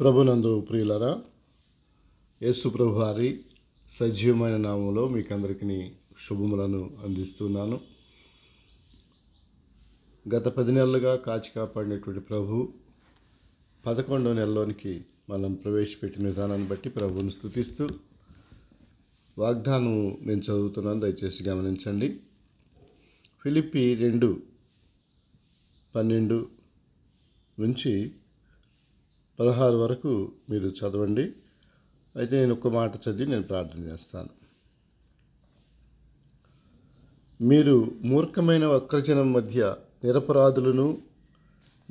ప్రభునందు ప్రియులరా యేసు ప్రభు వారి సజీవమైన నామంలో మీకు అందరికీ శుభములను అందిస్తున్నాను గత పది నెలలుగా కాచి కాపాడినటువంటి ప్రభు పదకొండవ నెలలోనికి మనం ప్రవేశపెట్టిన విధానాన్ని బట్టి ప్రభువును స్థుతిస్తూ వాగ్దానం నేను చదువుతున్నాను దయచేసి గమనించండి ఫిలిప్పి రెండు పన్నెండు నుంచి పదహారు వరకు మీరు చదవండి అయితే నేను ఒక్క మాట చదివి నేను ప్రార్థన చేస్తాను మీరు మూర్ఖమైన వక్రజనం మధ్య నిరపరాధులను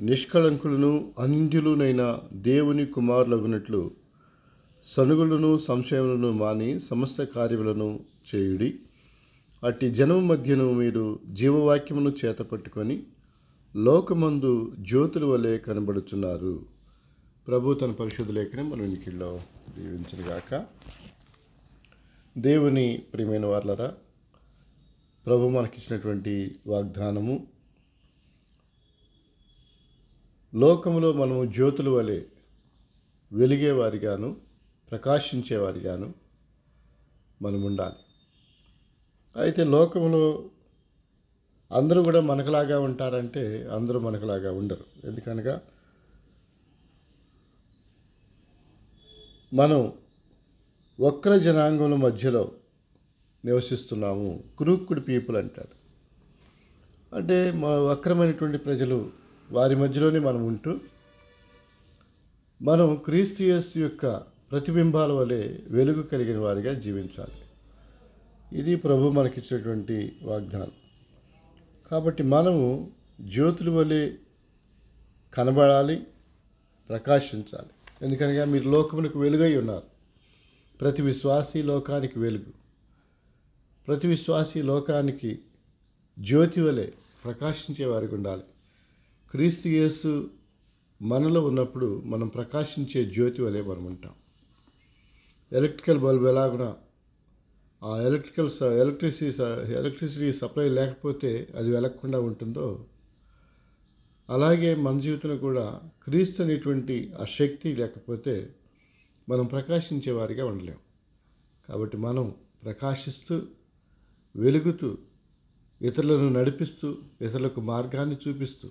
నిష్కళంకులను అంధ్యులునైన దేవుని కుమారులగునట్లు సనుగులను సంశయములను మాని సమస్త కార్యములను చేయుడి అట్టి జనం మధ్యను మీరు జీవవాక్యమును చేతపట్టుకొని లోకమందు జ్యోతుల వలె కనబడుచున్నారు ప్రభు తన పరిశుద్ధ లేఖని మనం ఇంటిలో దీవించనుగాక దేవుని ప్రియమైన వాళ్ళరా ప్రభు మనకిచ్చినటువంటి వాగ్దానము లోకములో మనము జ్యోతుల వలె వెలిగేవారిగాను ప్రకాశించేవారిగాను మనం ఉండాలి అయితే లోకంలో అందరూ కూడా మనకలాగా ఉంటారంటే అందరూ మనకులాగా ఉండరు ఎందుకనగా మనం వక్ర జనాంగముల మధ్యలో నివసిస్తున్నాము క్రూక్కుడు పీపుల్ అంటారు అంటే మన వక్రమైనటువంటి ప్రజలు వారి మధ్యలోనే మనం ఉంటూ మనం క్రీస్తియస్ యొక్క ప్రతిబింబాల వలె వెలుగు కలిగిన వారిగా జీవించాలి ఇది ప్రభు మనకిచ్చినటువంటి వాగ్దానం కాబట్టి మనము జ్యోతుల వలె కనబడాలి ప్రకాశించాలి ఎందుకనగా మీరు లోకమునకు వెలుగై ఉన్నారు ప్రతి విశ్వాసీ లోకానికి వెలుగు ప్రతి విశ్వాసీ లోకానికి జ్యోతి వలె ప్రకాశించే వారికి ఉండాలి క్రీస్తు యేసు మనలో ఉన్నప్పుడు మనం ప్రకాశించే జ్యోతి వలె మనం ఉంటాం ఎలక్ట్రికల్ బల్బ్ ఎలాగునా ఆ ఎలక్ట్రికల్ ఎలక్ట్రిసిటీ ఎలక్ట్రిసిటీ సప్లై లేకపోతే అది వెలగకుండా ఉంటుందో అలాగే మన జీవితంలో కూడా క్రీస్తు అనేటువంటి ఆ శక్తి లేకపోతే మనం ప్రకాశించే వారిగా ఉండలేము కాబట్టి మనం ప్రకాశిస్తూ వెలుగుతూ ఇతరులను నడిపిస్తూ ఇతరులకు మార్గాన్ని చూపిస్తూ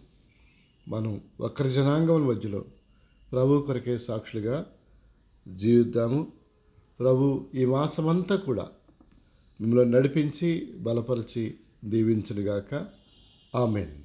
మనం వక్ర జనాంగముల మధ్యలో ప్రభు కొరకే సాక్షులుగా జీవిద్దాము ప్రభు ఈ మాసమంతా కూడా మిమ్మల్ని నడిపించి బలపరిచి దీవించనుగాక ఆమెన్